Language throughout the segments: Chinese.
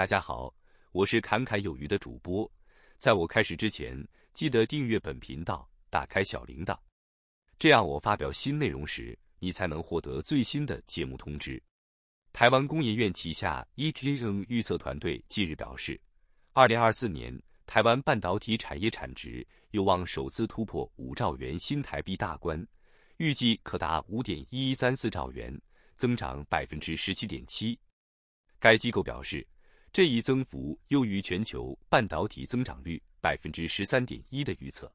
大家好，我是侃侃有余的主播。在我开始之前，记得订阅本频道，打开小铃铛，这样我发表新内容时，你才能获得最新的节目通知。台湾工研院旗下 EKM 预测团队近日表示，2024年台湾半导体产业产值有望首次突破五兆元新台币大关，预计可达五点一一三四兆元，增长百分之十七点七。该机构表示。这一增幅优于全球半导体增长率百分之十三点一的预测。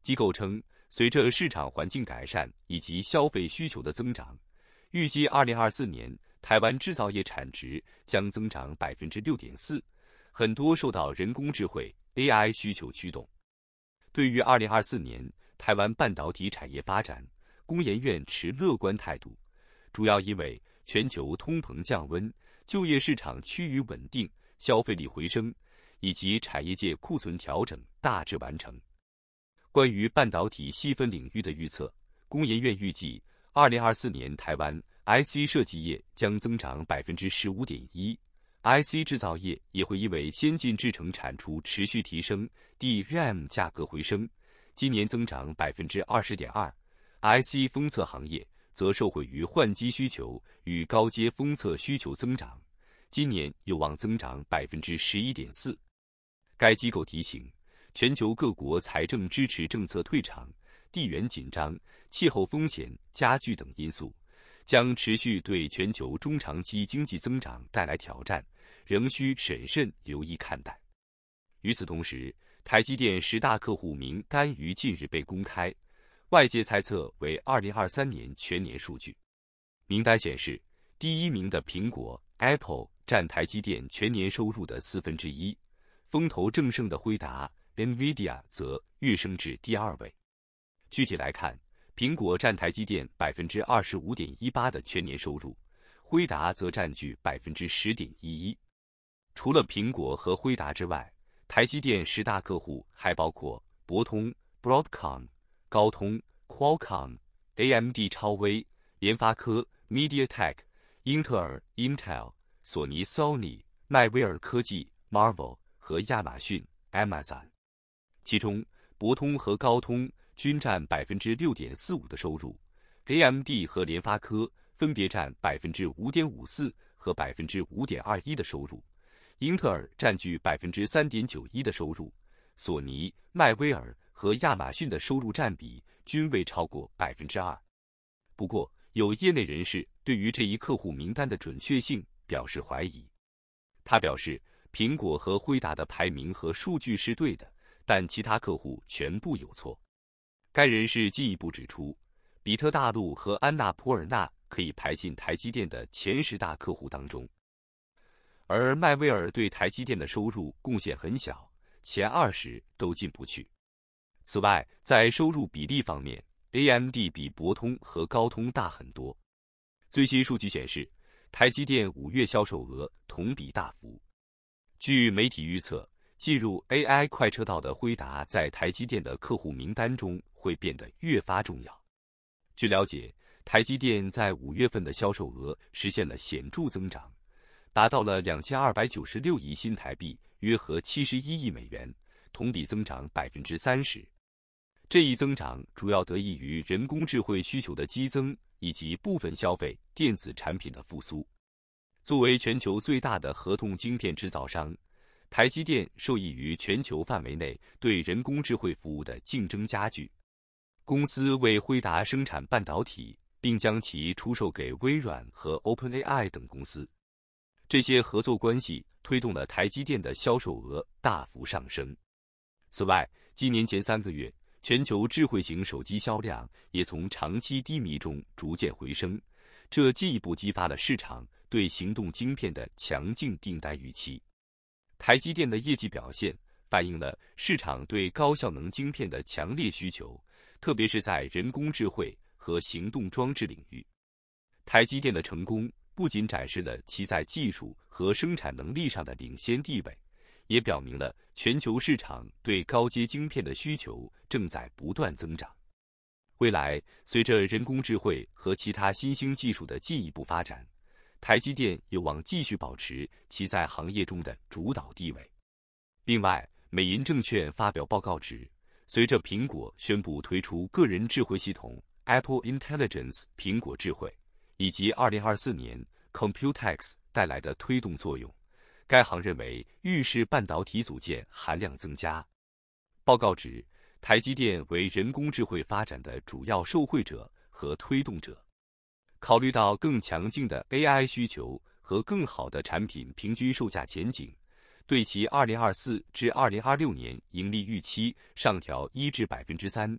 机构称，随着市场环境改善以及消费需求的增长，预计二零二四年台湾制造业产值将增长百分之六点四，很多受到人工智慧 AI 需求驱动。对于二零二四年台湾半导体产业发展，工研院持乐观态度，主要因为全球通膨降温。就业市场趋于稳定，消费力回升，以及产业界库存调整大致完成。关于半导体细分领域的预测，工研院预计，二零二四年台湾 IC 设计业将增长百分之十五点一，IC 制造业也会因为先进制程产出持续提升，DRAM 价格回升，今年增长百分之二十点二，IC 封测行业。则受惠于换机需求与高阶封测需求增长，今年有望增长百分之十一点四。该机构提醒，全球各国财政支持政策退场、地缘紧张、气候风险加剧等因素，将持续对全球中长期经济增长带来挑战，仍需审慎留意看待。与此同时，台积电十大客户名单于近日被公开。外界猜测为二零二三年全年数据。名单显示，第一名的苹果 Apple 占台积电全年收入的四分之一。风头正盛的辉达 NVIDIA 则跃升至第二位。具体来看，苹果占台积电百分之二十五点一八的全年收入，辉达则占据百分之十点一一。除了苹果和辉达之外，台积电十大客户还包括博通 Broadcom。高通、Qualcomm、AMD、超威、联发科、MediaTek、英特尔、Intel、索尼、Sony、迈威尔科技、Marvel 和亚马逊、Amazon。其中，博通和高通均占百分之六点四五的收入，AMD 和联发科分别占百分之五点五四和百分之五点二一的收入，英特尔占据百分之三点九一的收入，索尼、迈威尔。和亚马逊的收入占比均未超过百分之二。不过，有业内人士对于这一客户名单的准确性表示怀疑。他表示，苹果和辉达的排名和数据是对的，但其他客户全部有错。该人士进一步指出，比特大陆和安娜普尔纳可以排进台积电的前十大客户当中，而迈威尔对台积电的收入贡献很小，前二十都进不去。此外，在收入比例方面，AMD 比博通和高通大很多。最新数据显示，台积电五月销售额同比大幅。据媒体预测，进入 AI 快车道的辉达在台积电的客户名单中会变得越发重要。据了解，台积电在五月份的销售额实现了显著增长，达到了两千二百九十六亿新台币，约合七十一亿美元，同比增长百分之三十。这一增长主要得益于人工智慧需求的激增，以及部分消费电子产品的复苏。作为全球最大的合同晶片制造商，台积电受益于全球范围内对人工智慧服务的竞争加剧。公司为辉达生产半导体，并将其出售给微软和 OpenAI 等公司。这些合作关系推动了台积电的销售额大幅上升。此外，今年前三个月。全球智慧型手机销量也从长期低迷中逐渐回升，这进一步激发了市场对行动晶片的强劲订单预期。台积电的业绩表现反映了市场对高效能晶片的强烈需求，特别是在人工智能和行动装置领域。台积电的成功不仅展示了其在技术和生产能力上的领先地位。也表明了全球市场对高阶晶片的需求正在不断增长。未来，随着人工智慧和其他新兴技术的进一步发展，台积电有望继续保持其在行业中的主导地位。另外，美银证券发表报告指，随着苹果宣布推出个人智慧系统 Apple Intelligence（ 苹果智慧）以及二零二四年 ComputeX 带来的推动作用。该行认为，预示半导体组件含量增加。报告指，台积电为人工智慧发展的主要受惠者和推动者。考虑到更强劲的 AI 需求和更好的产品平均售价前景，对其2024至2026年盈利预期上调一至百分之三，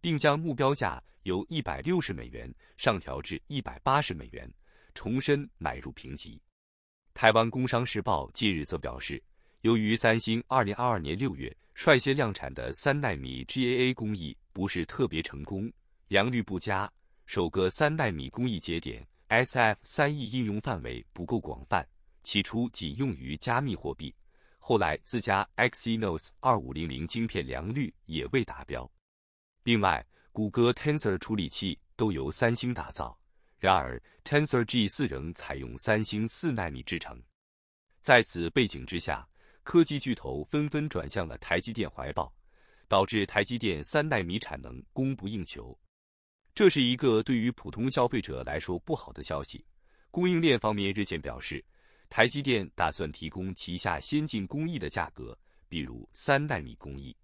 并将目标价由一百六十美元上调至一百八十美元，重申买入评级。台湾《工商时报》近日则表示，由于三星2022年6月率先量产的3纳米 GAA 工艺不是特别成功，良率不佳，首个3纳米工艺节点 SF3E 应用范围不够广泛，起初仅用于加密货币，后来自家 Exynos 2500晶片良率也未达标。另外，谷歌 Tensor 处理器都由三星打造。然而，Tensor G4 仍采用三星四纳米制程。在此背景之下，科技巨头纷纷转向了台积电怀抱，导致台积电三纳米产能供不应求。这是一个对于普通消费者来说不好的消息。供应链方面日前表示，台积电打算提供旗下先进工艺的价格，比如三纳米工艺。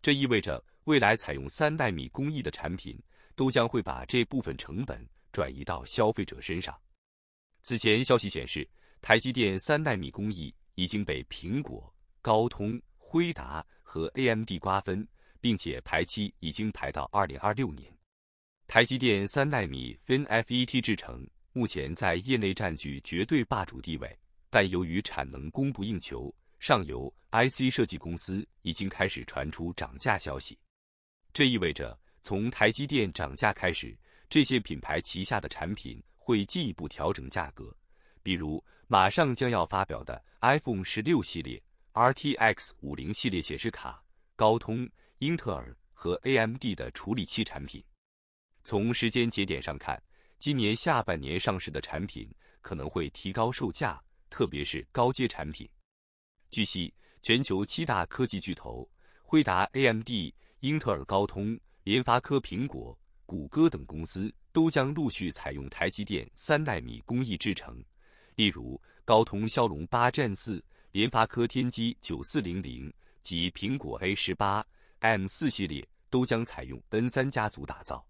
这意味着未来采用三纳米工艺的产品都将会把这部分成本。转移到消费者身上。此前消息显示，台积电三纳米工艺已经被苹果、高通、辉达和 AMD 瓜分，并且排期已经排到二零二六年。台积电三纳米 FinFET 制程目前在业内占据绝对霸主地位，但由于产能供不应求，上游 IC 设计公司已经开始传出涨价消息。这意味着，从台积电涨价开始。这些品牌旗下的产品会进一步调整价格，比如马上将要发表的 iPhone 十六系列、RTX 五零系列显示卡、高通、英特尔和 AMD 的处理器产品。从时间节点上看，今年下半年上市的产品可能会提高售价，特别是高阶产品。据悉，全球七大科技巨头惠达、AMD、英特尔、高通、联发科、苹果。谷歌等公司都将陆续采用台积电三纳米工艺制成，例如高通骁龙八 Gen 四、联发科天玑九四零零及苹果 A 十八 M 四系列都将采用 N 三家族打造。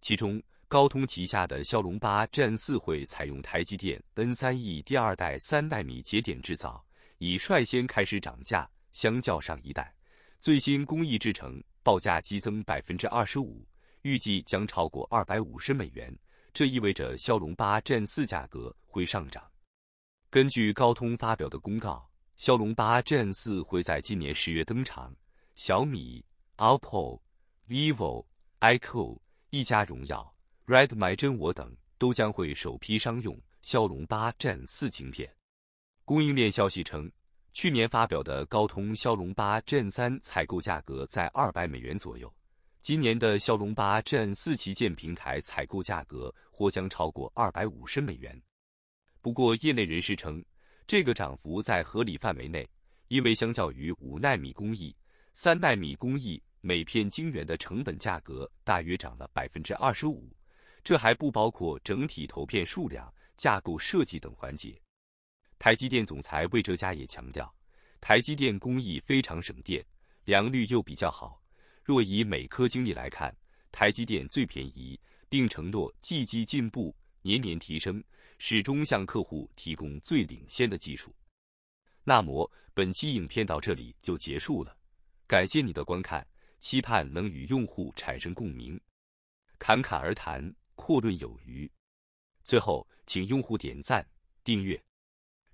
其中，高通旗下的骁龙八 Gen 四会采用台积电 N 三 E 第二代三纳米节点制造，已率先开始涨价，相较上一代最新工艺制成报价激增百分之二十五。预计将超过二百五十美元，这意味着骁龙八 Gen 四价格会上涨。根据高通发表的公告，骁龙八 Gen 四会在今年十月登场。小米、OPPO、vivo、iQOO、一加、荣耀、Redmi、真我等都将会首批商用骁龙八 Gen 四芯片。供应链消息称，去年发表的高通骁龙八 Gen 三采购价格在二百美元左右。今年的骁龙八 Gen 四旗舰平台采购价格或将超过二百五十美元。不过，业内人士称，这个涨幅在合理范围内，因为相较于五纳米工艺，三纳米工艺每片晶圆的成本价格大约涨了百分之二十五，这还不包括整体投片数量、架构设计等环节。台积电总裁魏哲嘉也强调，台积电工艺非常省电，良率又比较好。若以每颗经历来看，台积电最便宜，并承诺季季进步，年年提升，始终向客户提供最领先的技术。那么本期影片到这里就结束了，感谢你的观看，期盼能与用户产生共鸣，侃侃而谈，阔论有余。最后，请用户点赞、订阅，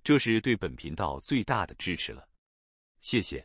这是对本频道最大的支持了，谢谢。